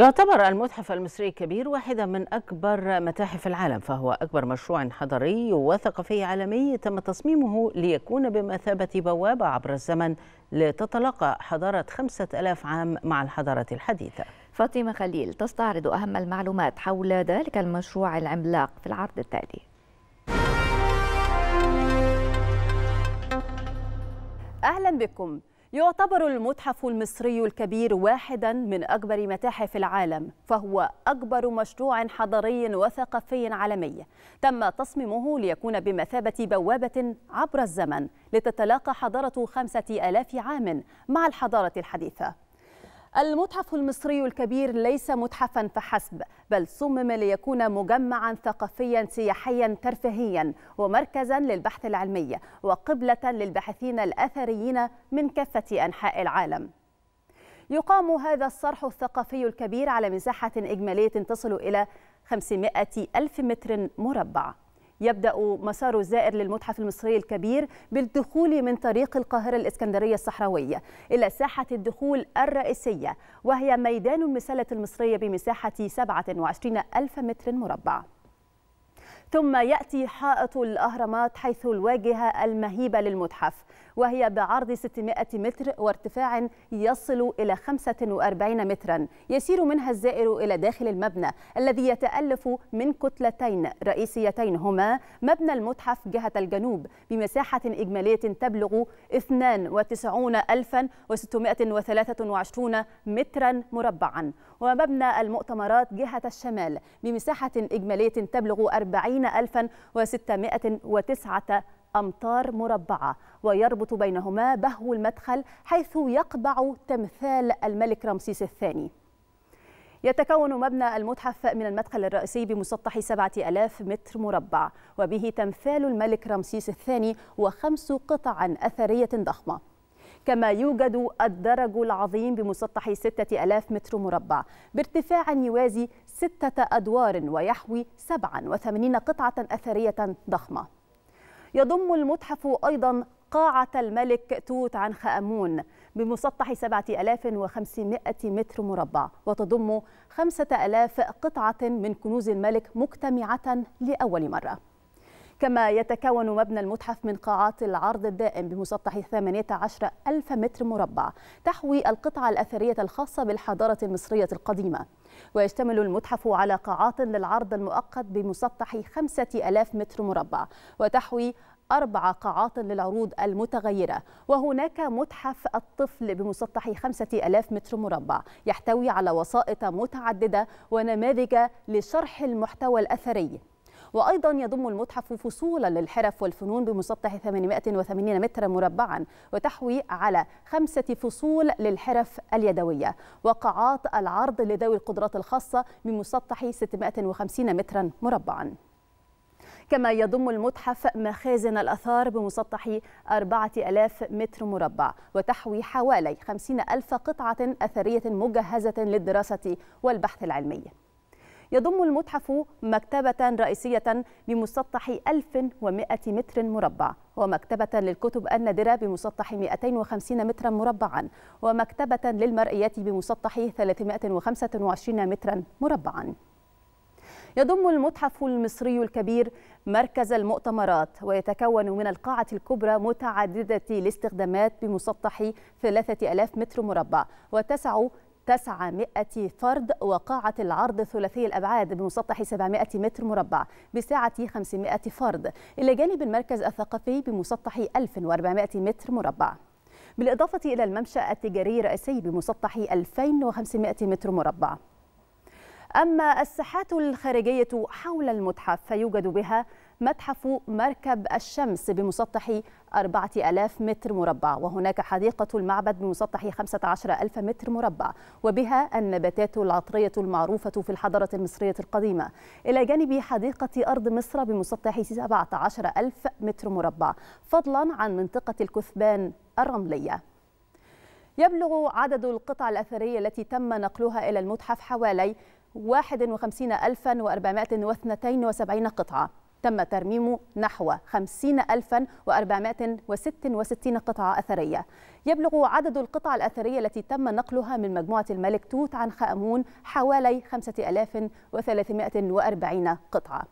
يعتبر المتحف المصري الكبير واحدة من أكبر متاحف العالم فهو أكبر مشروع حضري وثقافي عالمي تم تصميمه ليكون بمثابة بوابة عبر الزمن لتتلاقى حضارة 5000 عام مع الحضارة الحديثة فاطمة خليل تستعرض أهم المعلومات حول ذلك المشروع العملاق في العرض التالي أهلا بكم يعتبر المتحف المصري الكبير واحدا من أكبر متاحف العالم فهو أكبر مشروع حضاري وثقافي عالمي تم تصميمه ليكون بمثابة بوابة عبر الزمن لتتلاقى حضارة خمسة آلاف عام مع الحضارة الحديثة المتحف المصري الكبير ليس متحفا فحسب بل صمم ليكون مجمعا ثقافيا سياحيا ترفيهيا ومركزا للبحث العلمي وقبلة للباحثين الأثريين من كافة أنحاء العالم يقام هذا الصرح الثقافي الكبير على مساحة إجمالية تصل إلى 500 ألف متر مربع يبدأ مسار الزائر للمتحف المصري الكبير بالدخول من طريق القاهرة الإسكندرية الصحراوية إلى ساحة الدخول الرئيسية وهي ميدان المسلة المصرية بمساحة 27000 متر مربع ثم يأتي حائط الأهرامات حيث الواجهة المهيبة للمتحف وهي بعرض 600 متر وارتفاع يصل إلى 45 مترا يسير منها الزائر إلى داخل المبنى الذي يتألف من كتلتين رئيسيتين هما مبنى المتحف جهة الجنوب بمساحة إجمالية تبلغ 92623 مترا مربعا ومبنى المؤتمرات جهة الشمال بمساحة إجمالية تبلغ 40 40609 أمتار مربعة ويربط بينهما بهو المدخل حيث يقبع تمثال الملك رمسيس الثاني يتكون مبنى المتحف من المدخل الرئيسي بمسطح 7000 متر مربع وبه تمثال الملك رمسيس الثاني وخمس قطع أثرية ضخمة كما يوجد الدرج العظيم بمسطح 6000 متر مربع بارتفاع يوازي ستة أدوار ويحوي 87 قطعة أثرية ضخمة يضم المتحف أيضا قاعة الملك توت عنخ آمون بمسطح 7500 متر مربع وتضم 5000 قطعة من كنوز الملك مجتمعة لأول مرة كما يتكون مبنى المتحف من قاعات العرض الدائم بمسطح 18 ألف متر مربع تحوي القطعة الأثرية الخاصة بالحضارة المصرية القديمة ويشتمل المتحف على قاعات للعرض المؤقت بمسطح 5000 متر مربع وتحوي أربع قاعات للعروض المتغيرة وهناك متحف الطفل بمسطح 5000 متر مربع يحتوي على وسائط متعددة ونماذج لشرح المحتوى الأثري وأيضا يضم المتحف فصولا للحرف والفنون بمسطح 880 مترا مربعا وتحوي على خمسة فصول للحرف اليدوية وقاعات العرض لذوي القدرات الخاصة بمسطح 650 مترا مربعا كما يضم المتحف مخازن الأثار بمسطح 4000 متر مربع وتحوي حوالي 50 ألف قطعة أثرية مجهزة للدراسة والبحث العلمي يضم المتحف مكتبة رئيسية بمسطح 1100 متر مربع ومكتبة للكتب النادرة بمسطح 250 مترا مربعا ومكتبة للمرئيات بمسطح 325 مترا مربعا يضم المتحف المصري الكبير مركز المؤتمرات ويتكون من القاعة الكبرى متعددة الاستخدامات بمسطح 3000 متر مربع وتسع 900 فرد وقاعة العرض ثلاثي الأبعاد بمسطح 700 متر مربع بسعة 500 فرد إلى جانب المركز الثقافي بمسطح 1400 متر مربع بالإضافة إلى الممشى التجاري الرئيسي بمسطح 2500 متر مربع أما الساحات الخارجية حول المتحف فيوجد بها متحف مركب الشمس بمسطح 4000 متر مربع وهناك حديقة المعبد بمسطح 15000 متر مربع وبها النباتات العطرية المعروفة في الحضارة المصرية القديمة إلى جانب حديقة أرض مصر بمسطح 17000 متر مربع فضلا عن منطقة الكثبان الرملية يبلغ عدد القطع الأثرية التي تم نقلها إلى المتحف حوالي 51472 قطعة تم ترميم نحو 50466 قطعة أثرية يبلغ عدد القطع الأثرية التي تم نقلها من مجموعة الملك توت عنخ آمون حوالي 5340 قطعة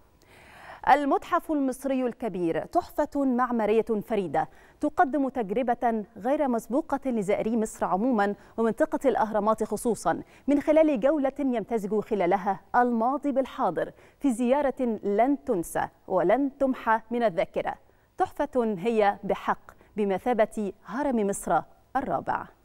المتحف المصري الكبير تحفة معمارية فريدة تقدم تجربة غير مسبوقة لزائري مصر عموما ومنطقة الأهرامات خصوصا من خلال جولة يمتزج خلالها الماضي بالحاضر في زيارة لن تنسى ولن تمحى من الذاكرة تحفة هي بحق بمثابة هرم مصر الرابع